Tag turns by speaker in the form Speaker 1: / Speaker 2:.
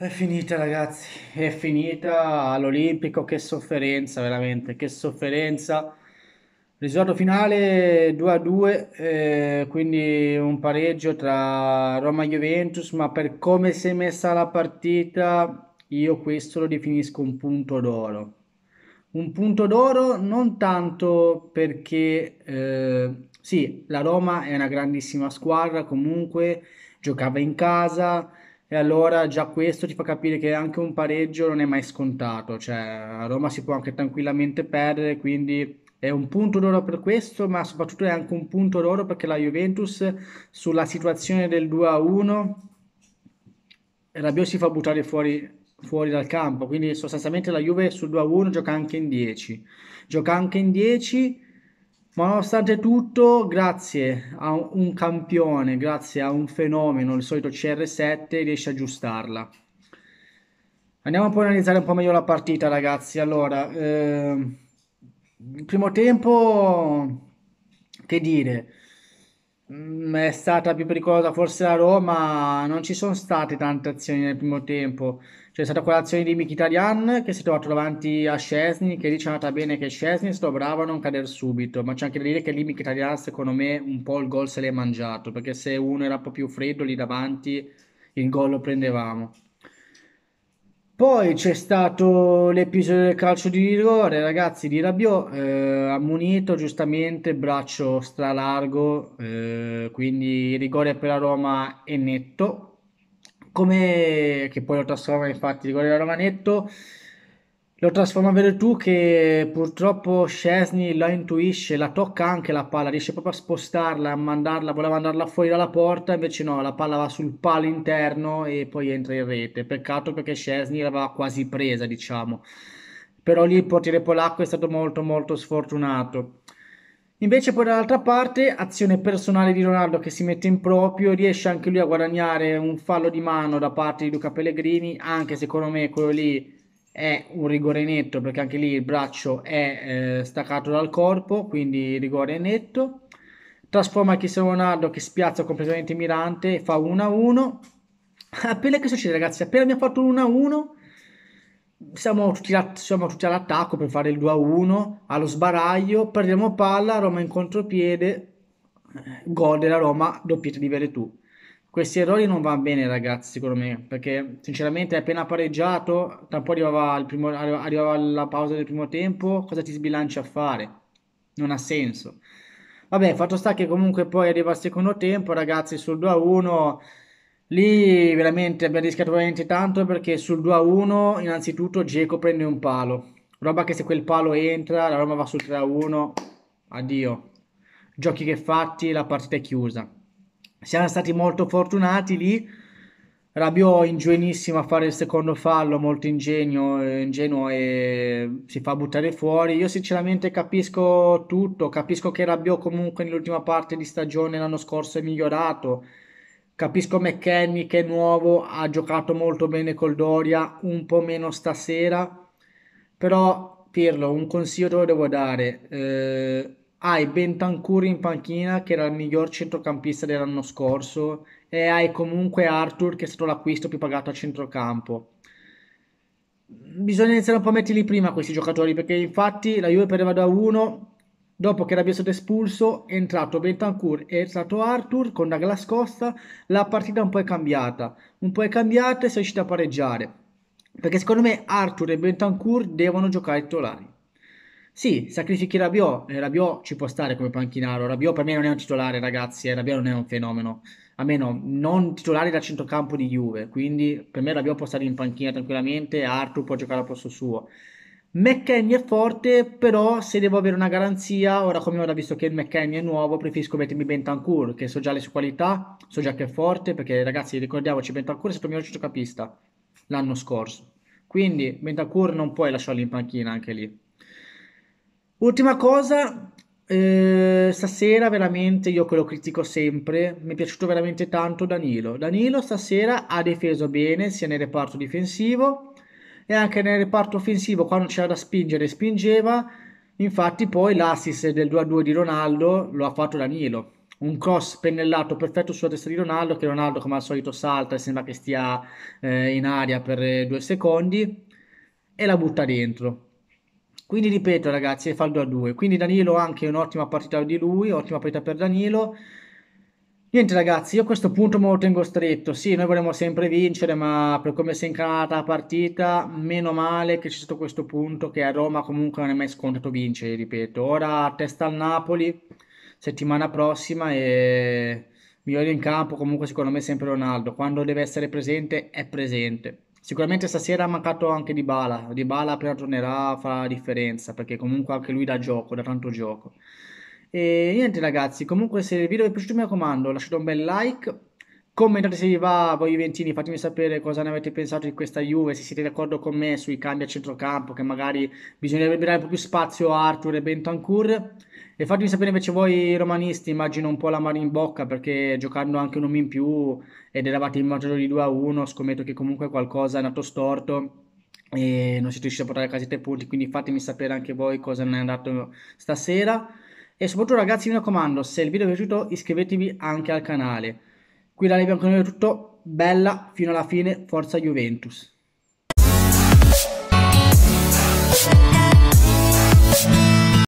Speaker 1: È finita ragazzi, è finita all'Olimpico, che sofferenza veramente, che sofferenza. Risultato finale 2 a 2, eh, quindi un pareggio tra Roma e Juventus, ma per come si è messa la partita io questo lo definisco un punto d'oro. Un punto d'oro non tanto perché, eh, sì, la Roma è una grandissima squadra, comunque giocava in casa, e allora già questo ti fa capire che anche un pareggio non è mai scontato, cioè a Roma si può anche tranquillamente perdere, quindi è un punto d'oro per questo, ma soprattutto è anche un punto d'oro perché la Juventus sulla situazione del 2-1 Rabiot si fa buttare fuori, fuori dal campo, quindi sostanzialmente la Juve sul 2-1 gioca anche in 10. Gioca anche in 10 ma nonostante tutto, grazie a un campione, grazie a un fenomeno, il solito CR7, riesce a aggiustarla. Andiamo poi a analizzare un po' meglio la partita, ragazzi. Allora, eh, primo tempo, che dire, mm, è stata più pericolosa forse la Roma, non ci sono state tante azioni nel primo tempo. C'è stata colazione di Mkhitaryan che si è trovato davanti a Scesni, che lì ci è andata bene che Scesni sto bravo a non cadere subito, ma c'è anche da dire che lì Mkhitaryan secondo me un po' il gol se l'è mangiato, perché se uno era un po' più freddo lì davanti il gol lo prendevamo. Poi c'è stato l'episodio del calcio di rigore, ragazzi, di Rabiot, eh, ammunito giustamente, braccio stralargo, eh, quindi il rigore per la Roma è netto, come che poi lo trasforma infatti il rigore da Romanetto lo trasforma a tu che purtroppo Scesni la intuisce, la tocca anche la palla, riesce proprio a spostarla, a mandarla, voleva mandarla fuori dalla porta, invece no, la palla va sul palo interno e poi entra in rete. Peccato perché Scesni l'aveva quasi presa, diciamo. Però lì il portiere polacco è stato molto molto sfortunato. Invece poi dall'altra parte azione personale di Ronaldo che si mette in proprio, riesce anche lui a guadagnare un fallo di mano da parte di Luca Pellegrini, anche secondo me quello lì è un rigore netto perché anche lì il braccio è eh, staccato dal corpo, quindi rigore netto. Trasforma Cristiano Ronaldo che spiazza completamente Mirante, fa 1-1. Appena che succede ragazzi, appena abbiamo fatto 1-1 siamo tutti, siamo tutti all'attacco per fare il 2-1, allo sbaraglio, perdiamo palla, Roma in contropiede, eh, gol della Roma, doppietta di Veretù. Questi errori non vanno bene ragazzi, secondo me, perché sinceramente è appena pareggiato, tra un po' arrivava, primo, arrivava la pausa del primo tempo, cosa ti sbilanci a fare? Non ha senso. Vabbè, fatto sta che comunque poi arriva il secondo tempo, ragazzi, sul 2-1 Lì veramente abbiamo rischiato veramente tanto perché sul 2-1 innanzitutto Geco prende un palo. Roba che se quel palo entra, la Roma va sul 3-1, addio. Giochi che fatti, la partita è chiusa. Siamo stati molto fortunati lì. Rabiot ingenuissimo a fare il secondo fallo, molto ingegno, ingenuo e si fa buttare fuori. Io sinceramente capisco tutto, capisco che Rabiot comunque nell'ultima parte di stagione l'anno scorso è migliorato Capisco McKenny che è nuovo, ha giocato molto bene col Doria, un po' meno stasera, però Pirlo, un consiglio te lo devo dare. Eh, hai Bentancur in panchina, che era il miglior centrocampista dell'anno scorso, e hai comunque Arthur, che è stato l'acquisto più pagato a centrocampo bisogna iniziare un po' a metterli prima questi giocatori perché infatti la Juve perdeva da 1 Dopo che era stato espulso, è entrato Bentancur e è entrato Arthur con Douglas Costa, la partita un po' è cambiata, un po' è cambiata e si è riuscita a pareggiare. Perché secondo me Arthur e Bentancur devono giocare titolari. Sì, sacrifichi Rabiot, eh, Rabiot ci può stare come panchinaro, Rabiot per me non è un titolare ragazzi, eh, Rabiot non è un fenomeno, a meno non titolare da centrocampo di Juve, quindi per me Rabiot può stare in panchina tranquillamente, e Arthur può giocare al posto suo. McKenny è forte, però se devo avere una garanzia, ora come ora, visto che il McKenny è nuovo, preferisco mettermi Bentancur, che so già le sue qualità, so già che è forte, perché ragazzi ricordiamoci, Bentancur è stato il mio centrocampista l'anno scorso. Quindi Bentancur non puoi lasciarlo in panchina anche lì. Ultima cosa, eh, stasera veramente io quello critico sempre, mi è piaciuto veramente tanto Danilo. Danilo stasera ha difeso bene sia nel reparto difensivo e anche nel reparto offensivo quando c'era da spingere spingeva. Infatti poi l'assist del 2-2 di Ronaldo lo ha fatto Danilo, un cross pennellato perfetto sulla testa di Ronaldo che Ronaldo come al solito salta e sembra che stia eh, in aria per eh, due secondi e la butta dentro. Quindi ripeto ragazzi, fa il 2-2. Quindi Danilo anche un'ottima partita di lui, ottima partita per Danilo Niente ragazzi, io a questo punto me lo tengo stretto, sì noi vorremmo sempre vincere ma per come si è incanata la partita meno male che c'è stato questo punto che a Roma comunque non è mai scontato vincere, ripeto, ora testa al Napoli settimana prossima e migliore in campo comunque secondo me sempre Ronaldo, quando deve essere presente è presente. Sicuramente stasera ha mancato anche Di Bala, Di Bala appena tornerà fa la differenza perché comunque anche lui dà gioco, dà tanto gioco. E niente ragazzi, comunque se il video vi è piaciuto mi raccomando lasciate un bel like, commentate se vi va voi Juventini, fatemi sapere cosa ne avete pensato di questa Juve, se siete d'accordo con me sui cambi a centrocampo, che magari bisognerebbe dare un po' più spazio a Arthur e Bentancur. E fatemi sapere invece voi romanisti, immagino un po' la mano in bocca perché giocando anche un uomo in più ed eravate in maggior di 2 a 1, scommetto che comunque qualcosa è andato storto e non siete riusciti a portare a casa i tre punti, quindi fatemi sapere anche voi cosa non è andato stasera. E soprattutto ragazzi mi raccomando, se il video vi è piaciuto iscrivetevi anche al canale. Qui da Levi Bianconero è tutto, bella fino alla fine, forza Juventus.